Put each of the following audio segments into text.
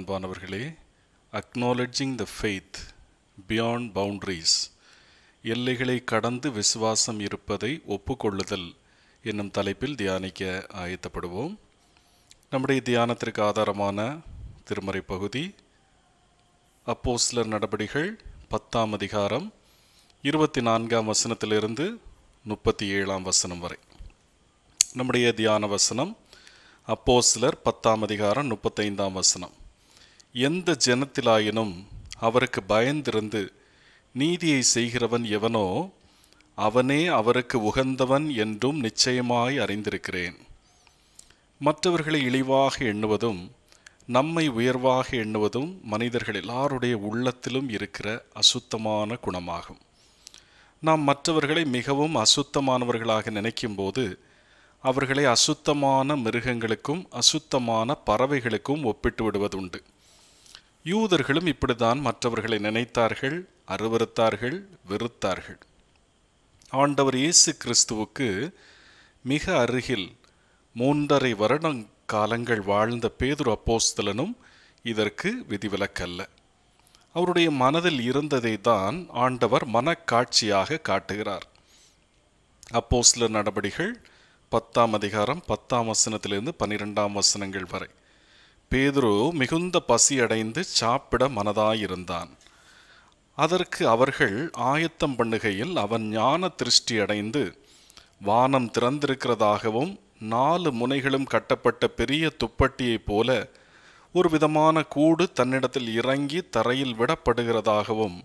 அன்பானவர்களே acknowledging the faith beyond boundaries எல்லைகளை கடந்து விசுவாசம் இருப்பதை ஒப்புக்கொள்ளுதல் என்னும் தலைப்பில் தியானிக்க ஆயத்தப்படுவோம் நம்முடைய தியானத்திற்கு ஆதாரமான திருமறை பகுதி அப்போஸ்லர் நடபடிகள் பத்தாம் அதிகாரம் இருபத்தி நான்காம் வசனத்திலிருந்து முப்பத்தி ஏழாம் வசனம் வரை நம்முடைய தியான வசனம் அப்போஸ்லர் பத்தாம் அதிகாரம் முப்பத்தைந்தாம் வசனம் எந்த ஜனத்திலாயினும் அவருக்கு பயந்திருந்து நீதியை செய்கிறவன் எவனோ அவனே அவருக்கு உகந்தவன் என்றும் நிச்சயமாய் அறிந்திருக்கிறேன் மற்றவர்களை இழிவாக எண்ணுவதும் நம்மை உயர்வாக எண்ணுவதும் மனிதர்கள் எல்லாருடைய உள்ளத்திலும் இருக்கிற அசுத்தமான குணமாகும் நாம் மற்றவர்களை மிகவும் அசுத்தமானவர்களாக நினைக்கும்போது அவர்களை அசுத்தமான மிருகங்களுக்கும் அசுத்தமான பறவைகளுக்கும் ஒப்பிட்டு விடுவதுண்டு யூதர்களும் இப்படித்தான் மற்றவர்களை நினைத்தார்கள் அருவறுத்தார்கள் வெறுத்தார்கள் ஆண்டவர் இயேசு கிறிஸ்துவுக்கு மிக அருகில் மூன்றரை வருடங் காலங்கள் வாழ்ந்த பேதுரு அப்போஸ்தலனும் இதற்கு விதிவிலக்கல்ல அவருடைய மனதில் இருந்ததை தான் ஆண்டவர் மனக்காட்சியாக காட்டுகிறார் அப்போஸ்தலர் நடபடிகள் பத்தாம் அதிகாரம் பத்தாம் வசனத்திலிருந்து பன்னிரெண்டாம் வசனங்கள் வரை பேதுரு மிகுந்த பசி அடைந்து சாப்பிட மனதாயிருந்தான் அதற்கு அவர்கள் ஆயத்தம் பண்ணுகையில் அவன் ஞான திருஷ்டி அடைந்து வானம் திறந்திருக்கிறதாகவும் நாலு முனைகளும் கட்டப்பட்ட பெரிய துப்பட்டியைப் போல ஒரு விதமான கூடு தன்னிடத்தில் இறங்கி தரையில் விடப்படுகிறதாகவும்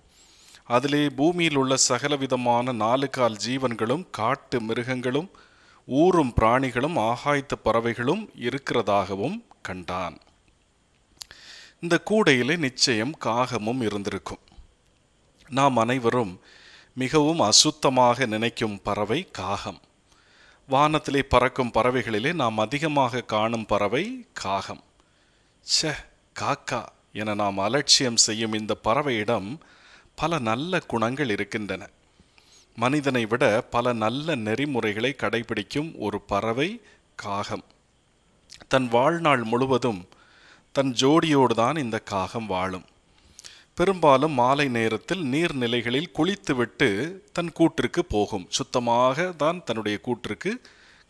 அதிலே பூமியில் உள்ள சகலவிதமான நாலு கால் ஜீவன்களும் காட்டு மிருகங்களும் ஊறும் பிராணிகளும் ஆகாய்த்த பறவைகளும் இருக்கிறதாகவும் கண்டான் இந்த கூடையிலே நிச்சயம் காகமும் இருந்திருக்கும் நாம் அனைவரும் மிகவும் அசுத்தமாக நினைக்கும் பறவை காகம் வானத்திலே பறக்கும் பறவைகளிலே நாம் அதிகமாக காணும் பறவை காகம் ச காக்கா என நாம் அலட்சியம் செய்யும் இந்த பறவையிடம் பல நல்ல குணங்கள் இருக்கின்றன மனிதனை விட பல நல்ல நெறிமுறைகளை கடைபிடிக்கும் ஒரு பறவை காகம் தன் வாழ்நாள் முழுவதும் தன் ஜோடியோடு தான் இந்த காகம் வாழும் பெரும்பாலும் மாலை நேரத்தில் நீர்நிலைகளில் குளித்துவிட்டு தன் கூட்டிற்கு போகும் சுத்தமாக தான் தன்னுடைய கூட்டிற்கு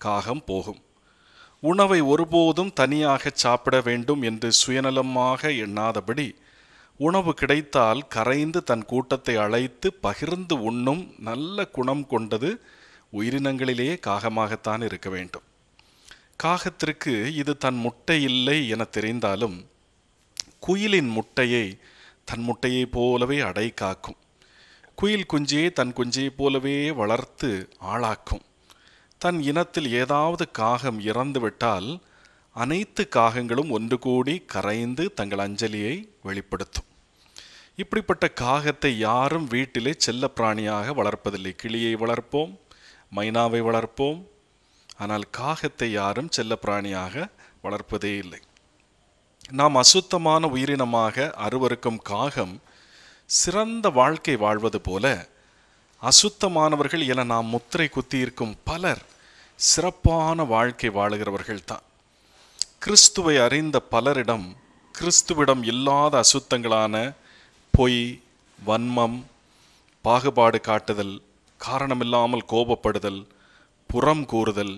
காகம் போகும் உணவை ஒருபோதும் தனியாக சாப்பிட வேண்டும் என்று சுயநலமாக எண்ணாதபடி உணவு கிடைத்தால் கரைந்து தன் கூட்டத்தை அழைத்து பகிர்ந்து உண்ணும் நல்ல குணம் கொண்டது உயிரினங்களிலேயே காகமாகத்தான் இருக்க வேண்டும் காகத்திற்கு இது தன் முட்டை இல்லை என தெரிந்தாலும் குயிலின் முட்டையை தன் முட்டையைப் போலவே அடை காக்கும் குயில் குஞ்சியை தன் குஞ்சியைப் போலவே வளர்த்து ஆளாக்கும் தன் இனத்தில் ஏதாவது காகம் இறந்துவிட்டால் அனைத்து காகங்களும் ஒன்று கூடி கரைந்து தங்கள் அஞ்சலியை வெளிப்படுத்தும் இப்படிப்பட்ட காகத்தை யாரும் வீட்டிலே செல்ல பிராணியாக வளர்ப்பதில்லை கிளியை வளர்ப்போம் மைனாவை வளர்ப்போம் ஆனால் காகத்தை யாரும் செல்ல பிராணியாக வளர்ப்பதே இல்லை நாம் அசுத்தமான உயிரினமாக அருவருக்கும் காகம் சிறந்த வாழ்க்கை வாழ்வது போல அசுத்தமானவர்கள் என நாம் முத்திரை குத்தியிருக்கும் பலர் சிறப்பான வாழ்க்கை வாழுகிறவர்கள் தான் கிறிஸ்துவை அறிந்த பலரிடம் கிறிஸ்துவிடம் இல்லாத அசுத்தங்களான பொய் வன்மம் பாகுபாடு காட்டுதல் காரணமில்லாமல் கோபப்படுதல் புறம் கூறுதல்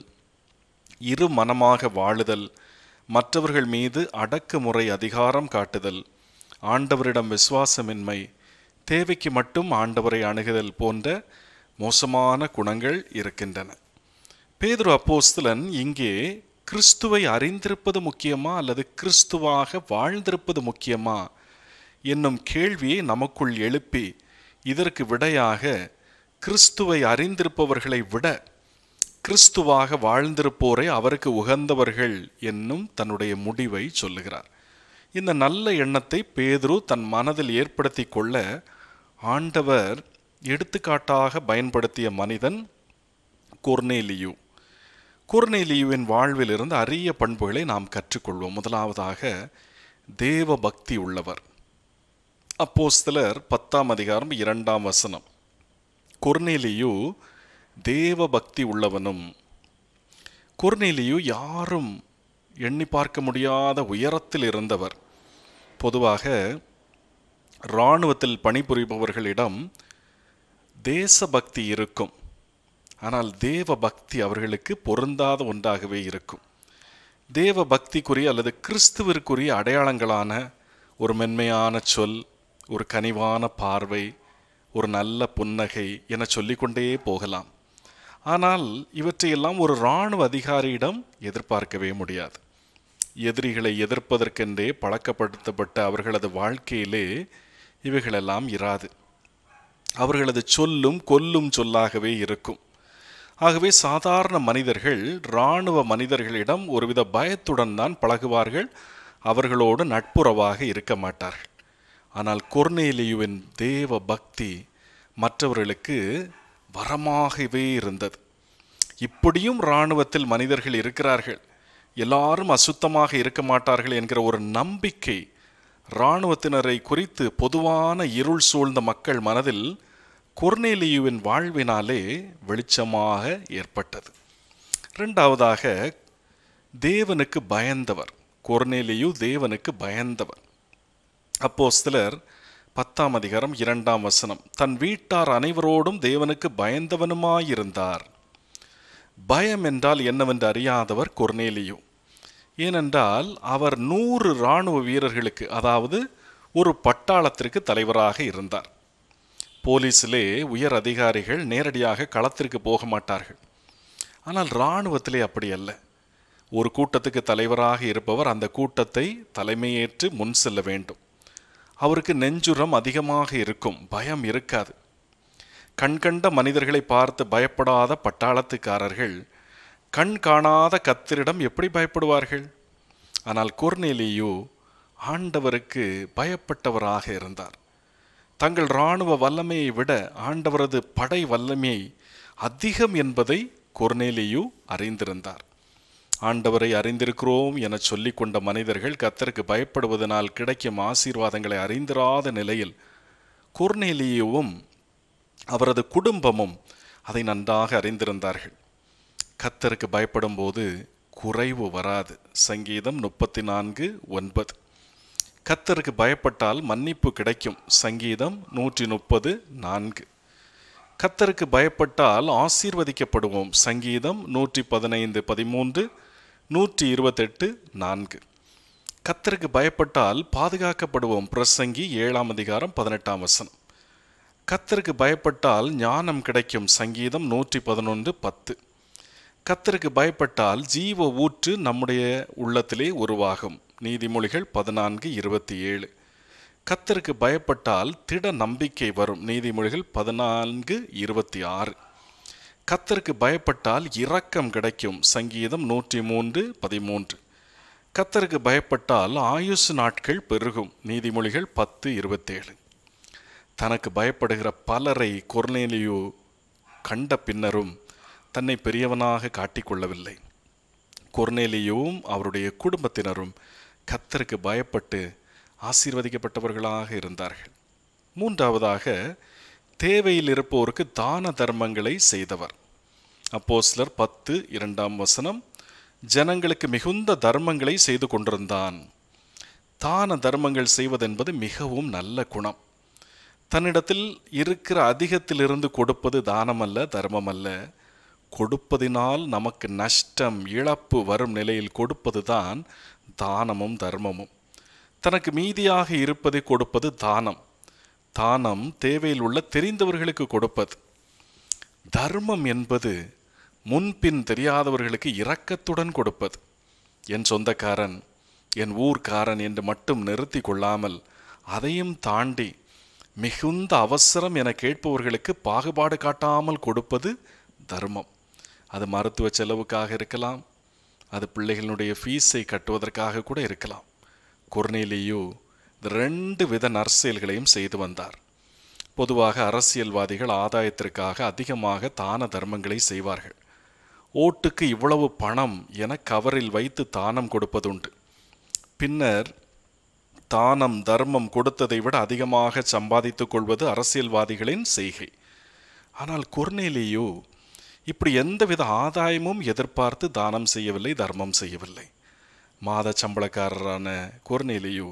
இரு மனமாக வாழுதல் மற்றவர்கள் மீது அடக்குமுறை அதிகாரம் காட்டுதல் ஆண்டவரிடம் விசுவாசமின்மை தேவைக்கு மட்டும் ஆண்டவரை அணுகுதல் போன்ற மோசமான குணங்கள் இருக்கின்றன பேதுரு அப்போஸ்தலன் இங்கே கிறிஸ்துவை அறிந்திருப்பது முக்கியமா அல்லது கிறிஸ்துவாக வாழ்ந்திருப்பது முக்கியமா என்னும் கேள்வியை நமக்குள் எழுப்பி இதற்கு விடையாக கிறிஸ்துவை அறிந்திருப்பவர்களை விட கிறிஸ்துவாக வாழ்ந்திருப்போரை அவருக்கு உகந்தவர்கள் என்னும் தன்னுடைய முடிவை சொல்லுகிறார் இந்த நல்ல எண்ணத்தை பேதுரு தன் மனதில் ஏற்படுத்தி கொள்ள ஆண்டவர் எடுத்துக்காட்டாக பயன்படுத்திய மனிதன் குர்னேலியு குர்னேலியுவின் வாழ்வில் இருந்து அரிய பண்புகளை நாம் கற்றுக்கொள்வோம் முதலாவதாக தேவ பக்தி உள்ளவர் அப்போஸ்தலர் பத்தாம் அதிகாரம் இரண்டாம் வசனம் குர்னேலியு தேவ பக்தி உள்ளவனும் குர்நீலியு யாரும் எண்ணி பார்க்க முடியாத உயரத்தில் இருந்தவர் பொதுவாக இராணுவத்தில் பணிபுரிபவர்களிடம் தேசபக்தி இருக்கும் ஆனால் தேவ பக்தி அவர்களுக்கு பொருந்தாத ஒன்றாகவே இருக்கும் தேவ பக்திக்குரிய அல்லது கிறிஸ்துவிற்குரிய அடையாளங்களான ஒரு மென்மையான சொல் ஒரு கனிவான பார்வை ஒரு நல்ல புன்னகை என சொல்லிக்கொண்டே போகலாம் ஆனால் இவற்றையெல்லாம் ஒரு இராணுவ அதிகாரியிடம் எதிர்பார்க்கவே முடியாது எதிரிகளை எதிர்ப்பதற்கென்றே பழக்கப்படுத்தப்பட்ட அவர்களது வாழ்க்கையிலே இவைகளெல்லாம் இராது அவர்களது சொல்லும் கொல்லும் சொல்லாகவே இருக்கும் ஆகவே சாதாரண மனிதர்கள் இராணுவ மனிதர்களிடம் ஒருவித பயத்துடன் தான் பழகுவார்கள் அவர்களோடு நட்புறவாக இருக்க மாட்டார்கள் ஆனால் கொர்னேலியுவின் தேவ பக்தி மற்றவர்களுக்கு வரமாகவே இருந்தது இப்படியும் இராணுவத்தில் மனிதர்கள் இருக்கிறார்கள் எல்லாரும் அசுத்தமாக இருக்க மாட்டார்கள் என்கிற ஒரு நம்பிக்கை இராணுவத்தினரை குறித்து பொதுவான இருள் சூழ்ந்த மக்கள் மனதில் குர்னேலியுவின் வாழ்வினாலே வெளிச்சமாக ஏற்பட்டது ரெண்டாவதாக தேவனுக்கு பயந்தவர் கொர்னேலியு தேவனுக்கு பயந்தவர் அப்போ சிலர் பத்தாம் அதிகாரம் இரண்டாம் வசனம் தன் வீட்டார் அனைவரோடும் தேவனுக்கு பயந்தவனுமாயிருந்தார் பயம் என்றால் என்னவென்று அறியாதவர் கொர்னேலியோ ஏனென்றால் அவர் நூறு இராணுவ வீரர்களுக்கு அதாவது ஒரு பட்டாளத்திற்கு தலைவராக இருந்தார் போலீஸிலே உயர் அதிகாரிகள் நேரடியாக களத்திற்கு போக மாட்டார்கள் ஆனால் இராணுவத்திலே அப்படி அல்ல ஒரு கூட்டத்துக்கு தலைவராக இருப்பவர் அந்த கூட்டத்தை தலைமையேற்று முன் செல்ல வேண்டும் அவருக்கு நெஞ்சுரம் அதிகமாக இருக்கும் பயம் இருக்காது கண்கண்ட மனிதர்களை பார்த்து பயப்படாத பட்டாளத்துக்காரர்கள் கண் காணாத கத்தரிடம் எப்படி பயப்படுவார்கள் ஆனால் கோர்னேலியோ ஆண்டவருக்கு பயப்பட்டவராக இருந்தார் தங்கள் இராணுவ வல்லமையை விட ஆண்டவரது படை வல்லமையை அதிகம் என்பதை கொர்னேலியு அறிந்திருந்தார் ஆண்டவரை அறிந்திருக்கிறோம் என கொண்ட மனிதர்கள் கத்தருக்கு பயப்படுவதனால் கிடைக்கும் ஆசீர்வாதங்களை அறிந்திராத நிலையில் குர்நேலியவும் அவரது குடும்பமும் அதை நன்றாக அறிந்திருந்தார்கள் கத்தருக்கு பயப்படும் போது குறைவு வராது சங்கீதம் முப்பத்தி நான்கு ஒன்பது கத்தருக்கு பயப்பட்டால் மன்னிப்பு கிடைக்கும் சங்கீதம் நூற்றி முப்பது நான்கு கத்தருக்கு பயப்பட்டால் ஆசீர்வதிக்கப்படுவோம் சங்கீதம் நூற்றி பதினைந்து பதிமூன்று நூற்றி இருபத்தெட்டு நான்கு கத்தருக்கு பயப்பட்டால் பாதுகாக்கப்படுவோம் பிரசங்கி ஏழாம் அதிகாரம் பதினெட்டாம் வசனம் கத்தருக்கு பயப்பட்டால் ஞானம் கிடைக்கும் சங்கீதம் நூற்றி பதினொன்று பத்து கத்தருக்கு பயப்பட்டால் ஜீவ ஊற்று நம்முடைய உள்ளத்திலே உருவாகும் நீதிமொழிகள் பதினான்கு இருபத்தி ஏழு கத்தருக்கு பயப்பட்டால் திட நம்பிக்கை வரும் நீதிமொழிகள் பதினான்கு இருபத்தி ஆறு கத்தருக்கு பயப்பட்டால் இரக்கம் கிடைக்கும் சங்கீதம் நூற்றி மூன்று பதிமூன்று கத்தருக்கு பயப்பட்டால் ஆயுஷ் நாட்கள் பெருகும் நீதிமொழிகள் பத்து இருபத்தேழு தனக்கு பயப்படுகிற பலரை கொர்னேலியோ கண்ட பின்னரும் தன்னை பெரியவனாக காட்டிக்கொள்ளவில்லை கொர்னேலியோவும் அவருடைய குடும்பத்தினரும் கத்தருக்கு பயப்பட்டு ஆசீர்வதிக்கப்பட்டவர்களாக இருந்தார்கள் மூன்றாவதாக தேவையில் இருப்போருக்கு தான தர்மங்களை செய்தவர் அப்போ சிலர் பத்து இரண்டாம் வசனம் ஜனங்களுக்கு மிகுந்த தர்மங்களை செய்து கொண்டிருந்தான் தான தர்மங்கள் செய்வதென்பது மிகவும் நல்ல குணம் தன்னிடத்தில் இருக்கிற அதிகத்திலிருந்து கொடுப்பது தானமல்ல தர்மமல்ல கொடுப்பதினால் நமக்கு நஷ்டம் இழப்பு வரும் நிலையில் கொடுப்பது தான் தானமும் தர்மமும் தனக்கு மீதியாக இருப்பதை கொடுப்பது தானம் தானம் தேவையில் உள்ள தெரிந்தவர்களுக்கு கொடுப்பது தர்மம் என்பது முன்பின் தெரியாதவர்களுக்கு இரக்கத்துடன் கொடுப்பது என் சொந்தக்காரன் என் ஊர்க்காரன் என்று மட்டும் நிறுத்தி கொள்ளாமல் அதையும் தாண்டி மிகுந்த அவசரம் என கேட்பவர்களுக்கு பாகுபாடு காட்டாமல் கொடுப்பது தர்மம் அது மருத்துவ செலவுக்காக இருக்கலாம் அது பிள்ளைகளுடைய ஃபீஸை கட்டுவதற்காக கூட இருக்கலாம் குர்நிலியோ ரெண்டு வித நற்செயல்களையும் செய்து வந்தார் பொதுவாக அரசியல்வாதிகள் ஆதாயத்திற்காக அதிகமாக தான தர்மங்களை செய்வார்கள் ஓட்டுக்கு இவ்வளவு பணம் என கவரில் வைத்து தானம் கொடுப்பதுண்டு பின்னர் தானம் தர்மம் கொடுத்ததை விட அதிகமாக சம்பாதித்துக் கொள்வது அரசியல்வாதிகளின் செய்கை ஆனால் குர்நேலியோ இப்படி எந்தவித ஆதாயமும் எதிர்பார்த்து தானம் செய்யவில்லை தர்மம் செய்யவில்லை மாத சம்பளக்காரரான குர்நேலியோ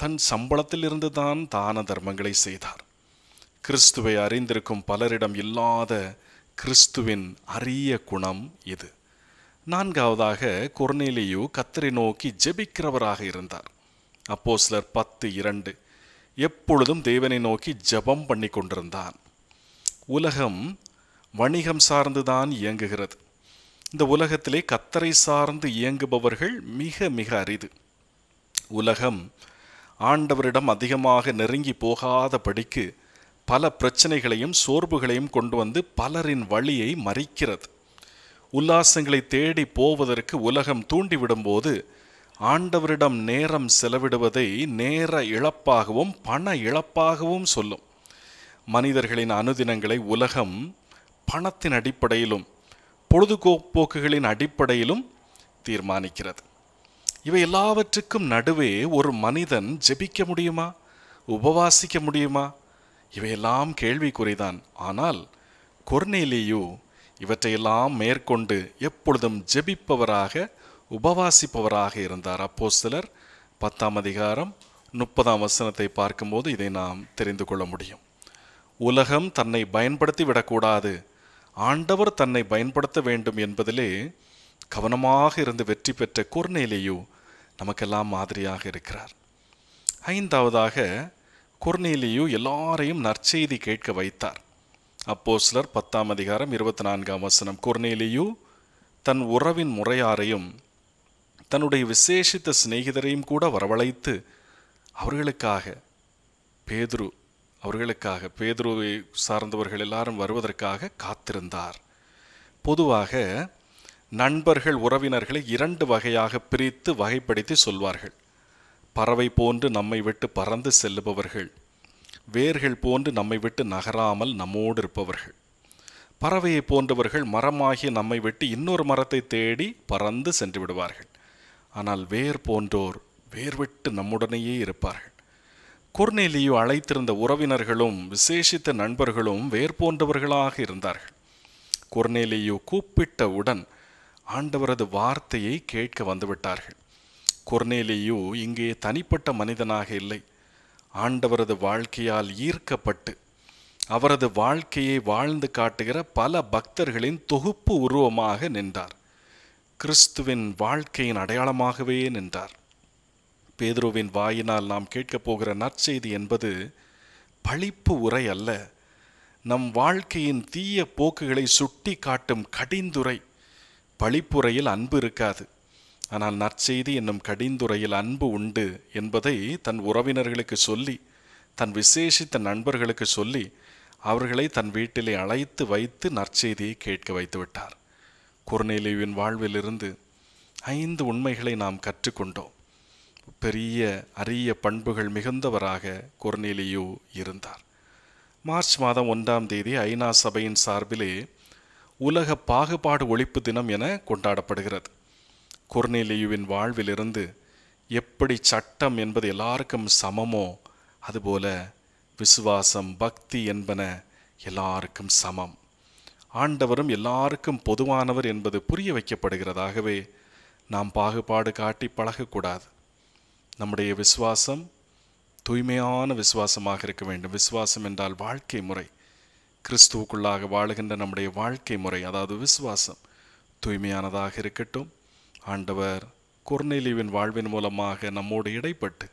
தன் சம்பளத்திலிருந்து தான் தான தர்மங்களை செய்தார் கிறிஸ்துவை அறிந்திருக்கும் பலரிடம் இல்லாத கிறிஸ்துவின் அரிய குணம் இது நான்காவதாக கொர்னேலியு கத்தரை நோக்கி ஜெபிக்கிறவராக இருந்தார் அப்போ சிலர் பத்து இரண்டு எப்பொழுதும் தேவனை நோக்கி ஜபம் பண்ணி கொண்டிருந்தான் உலகம் வணிகம் சார்ந்துதான் இயங்குகிறது இந்த உலகத்திலே கத்தரை சார்ந்து இயங்குபவர்கள் மிக மிக அரிது உலகம் ஆண்டவரிடம் அதிகமாக நெருங்கி போகாதபடிக்கு பல பிரச்சனைகளையும் சோர்வுகளையும் கொண்டு வந்து பலரின் வழியை மறிக்கிறது உல்லாசங்களை தேடி போவதற்கு உலகம் தூண்டிவிடும்போது ஆண்டவரிடம் நேரம் செலவிடுவதை நேர இழப்பாகவும் பண இழப்பாகவும் சொல்லும் மனிதர்களின் அனுதினங்களை உலகம் பணத்தின் அடிப்படையிலும் பொழுதுபோக்குகளின் அடிப்படையிலும் தீர்மானிக்கிறது இவை எல்லாவற்றுக்கும் நடுவே ஒரு மனிதன் ஜெபிக்க முடியுமா உபவாசிக்க முடியுமா இவையெல்லாம் கேள்விக்குறிதான் ஆனால் கொர்னேலியு இவற்றையெல்லாம் மேற்கொண்டு எப்பொழுதும் ஜெபிப்பவராக உபவாசிப்பவராக இருந்தார் அப்போ சிலர் பத்தாம் அதிகாரம் முப்பதாம் வசனத்தை பார்க்கும்போது இதை நாம் தெரிந்து கொள்ள முடியும் உலகம் தன்னை பயன்படுத்தி விடக்கூடாது ஆண்டவர் தன்னை பயன்படுத்த வேண்டும் என்பதிலே கவனமாக இருந்து வெற்றி பெற்ற குர்நேலியு நமக்கெல்லாம் மாதிரியாக இருக்கிறார் ஐந்தாவதாக குர்நீலியு எல்லாரையும் நற்செய்தி கேட்க வைத்தார் அப்போ சிலர் பத்தாம் அதிகாரம் இருபத்தி நான்காம் வசனம் குர்நீலியு தன் உறவின் முறையாரையும் தன்னுடைய விசேஷித்த சிநேகிதரையும் கூட வரவழைத்து அவர்களுக்காக பேதுரு அவர்களுக்காக பேதுருவை சார்ந்தவர்கள் எல்லாரும் வருவதற்காக காத்திருந்தார் பொதுவாக நண்பர்கள் உறவினர்களை இரண்டு வகையாக பிரித்து வகைப்படுத்தி சொல்வார்கள் பறவை போன்று நம்மை விட்டு பறந்து செல்லுபவர்கள் வேர்கள் போன்று நம்மை விட்டு நகராமல் நம்மோடு இருப்பவர்கள் பறவையை போன்றவர்கள் மரமாகிய நம்மை விட்டு இன்னொரு மரத்தை தேடி பறந்து சென்று விடுவார்கள் ஆனால் வேர் போன்றோர் வேர்விட்டு நம்முடனேயே இருப்பார்கள் குர்நேலியோ அழைத்திருந்த உறவினர்களும் விசேஷித்த நண்பர்களும் வேர் போன்றவர்களாக இருந்தார்கள் குர்நேலியோ கூப்பிட்டவுடன் ஆண்டவரது வார்த்தையை கேட்க வந்துவிட்டார்கள் குர்நேலியோ இங்கே தனிப்பட்ட மனிதனாக இல்லை ஆண்டவரது வாழ்க்கையால் ஈர்க்கப்பட்டு அவரது வாழ்க்கையை வாழ்ந்து காட்டுகிற பல பக்தர்களின் தொகுப்பு உருவமாக நின்றார் கிறிஸ்துவின் வாழ்க்கையின் அடையாளமாகவே நின்றார் பேதுருவின் வாயினால் நாம் கேட்கப் போகிற நற்செய்தி என்பது பழிப்பு உரை அல்ல நம் வாழ்க்கையின் தீய போக்குகளை சுட்டி காட்டும் கடிந்துரை பழிப்புறையில் அன்பு இருக்காது ஆனால் நற்செய்தி என்னும் கடிந்துரையில் அன்பு உண்டு என்பதை தன் உறவினர்களுக்கு சொல்லி தன் விசேஷித்த நண்பர்களுக்கு சொல்லி அவர்களை தன் வீட்டிலே அழைத்து வைத்து நற்செய்தியை கேட்க வைத்து விட்டார் குறுநிலைவின் வாழ்விலிருந்து ஐந்து உண்மைகளை நாம் கற்றுக்கொண்டோம் பெரிய அரிய பண்புகள் மிகுந்தவராக குர்நேலியோ இருந்தார் மார்ச் மாதம் ஒன்றாம் தேதி ஐநா சபையின் சார்பிலே உலக பாகுபாடு ஒழிப்பு தினம் என கொண்டாடப்படுகிறது குர்நிலியுவின் வாழ்விலிருந்து எப்படி சட்டம் என்பது எல்லாருக்கும் சமமோ அதுபோல விசுவாசம் பக்தி என்பன எல்லாருக்கும் சமம் ஆண்டவரும் எல்லாருக்கும் பொதுவானவர் என்பது புரிய வைக்கப்படுகிறதாகவே நாம் பாகுபாடு காட்டி பழகக்கூடாது நம்முடைய விசுவாசம் தூய்மையான விசுவாசமாக இருக்க வேண்டும் விசுவாசம் என்றால் வாழ்க்கை முறை கிறிஸ்துவுக்குள்ளாக வாழுகின்ற நம்முடைய வாழ்க்கை முறை அதாவது விசுவாசம் தூய்மையானதாக இருக்கட்டும் ஆண்டவர் குர்நிலிவின் வாழ்வின் மூலமாக நம்மோடு இடைப்பட்டு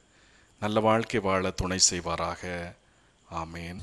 நல்ல வாழ்க்கை வாழ துணை செய்வாராக ஆமேன்